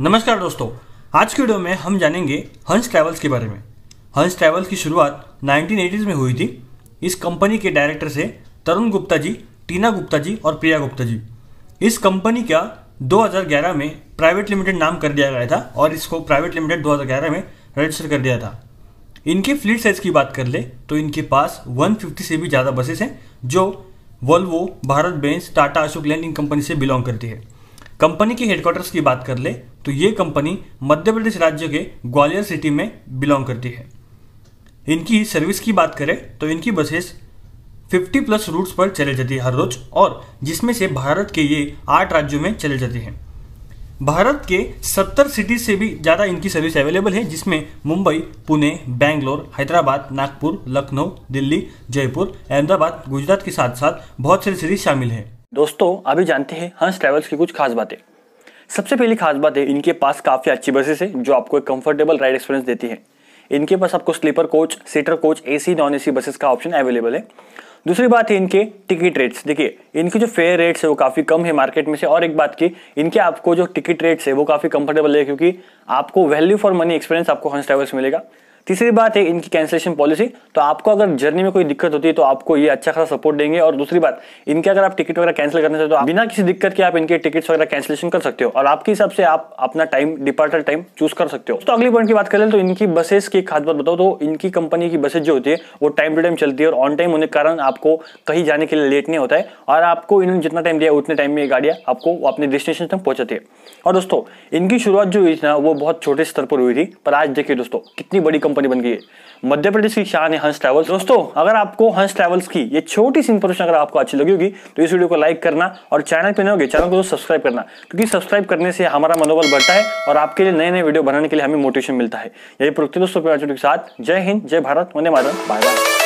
नमस्कार दोस्तों आज की वीडियो में हम जानेंगे हंस ट्रैवल्स के बारे में हंस ट्रैवल्स की शुरुआत 1980s में हुई थी इस कंपनी के डायरेक्टर से तरुण गुप्ता जी टीना गुप्ता जी और प्रिया गुप्ता जी इस कंपनी का 2011 में प्राइवेट लिमिटेड नाम कर दिया गया था और इसको प्राइवेट लिमिटेड 2011 में रजिस्टर कर दिया था इनके फ्लीट साइज की बात कर ले तो इनके पास 150 से भी ज़्यादा बसेस हैं जो Volvo Bharat Benz Tata Ashok Leyland इन कंपनी से बिलोंग करती है कंपनी के हेडक्वार्टर्स की बात कर ले तो ये कंपनी मध्य प्रदेश राज्य के ग्वालियर सिटी में बिलोंग करती है इनकी सर्विस की बात करें तो इनकी बसेस 50 प्लस रूट्स पर चले जाती है हर रोज और जिसमें से भारत के ये आठ राज्यों में चले जाती हैं भारत के 70 सिटीज से भी ज़्यादा इनकी सर्विस अवेलेबल है जिसमें मुंबई पुणे बैंगलोर हैदराबाद नागपुर लखनऊ दिल्ली जयपुर अहमदाबाद गुजरात के साथ साथ बहुत सारी सिटीज शामिल है दोस्तों अभी जानते हैं हंस ट्रेवल्स की कुछ खास बातें सबसे पहली खास बात है इनके पास काफ़ी अच्छी बसेस है जो आपको एक कंफर्टेबल राइड एक्सपीरियंस देती है इनके पास आपको sleeper coach seater coach AC non AC buses का ऑप्शन अवेलेबल है दूसरी बात है इनके टिकट रेट्स देखिए इनके जो फेयर रेट्स है वो काफ़ी कम है मार्केट में से और एक बात की इनके आपको जो टिकट रेट्स है वो काफ़ी कंफर्टेबल है क्योंकि आपको वैल्यू फॉर मनी एक्सपीरियंस आपको हंस ट्रैवल्स मिलेगा तीसरी बात है इनकी कैंसिलेशन पॉलिसी तो आपको अगर जर्नी में कोई दिक्कत होती है तो आपको ये अच्छा खासा सपोर्ट देंगे और दूसरी बात इनके अगर आप टिकट वगैरह कैंसिल करना चाहते हो तो बिना किसी दिक्कत के आप इनके टिकट्स वगैरह कैंसिलेशन कर सकते हो और आपके हिसाब से आप अपना टाइम डिपार्टर टाइम चूज कर सकते हो तो अगली पॉइंट की बात करें तो इनकी बसेस की खास बात बताओ तो इनकी कंपनी की बसेज जो होती है वो टाइम टू टाइम चलती है और ऑन टाइम होने के कारण आपको कहीं जाने के लिए लेट नहीं होता है और आपको इन्होंने जितना टाइम दिया उतने टाइम में ये गाड़ियाँ आपको अपने डेस्टिनेशन तक पहुंचाती है और दोस्तों इनकी शुरुआत जो हुई थी ना वो बहुत छोटे स्तर पर हुई थी पर आज देखिए दोस्तों कितनी बड़ी कंपनी कंपनी बन गई है मध्य प्रदेश की शान है हंस ट्रैवल्स दोस्तों अगर आपको हंस ट्रैवल्स की ये छोटी सी इंफॉर्मेशन अगर आपको अच्छी लगी होगी तो इस वीडियो को लाइक करना और चैनल पर होगी चैनल को सब्सक्राइब तो करना क्योंकि सब्सक्राइब करने से हमारा मनोबल बढ़ता है और आपके लिए नए नए वीडियो बनाने के लिए हमें मोटिवेशन मिलता है यही प्रोक्ति दोस्तों के साथ जय हिंद जय भारत वंदे मातरम बाय बाय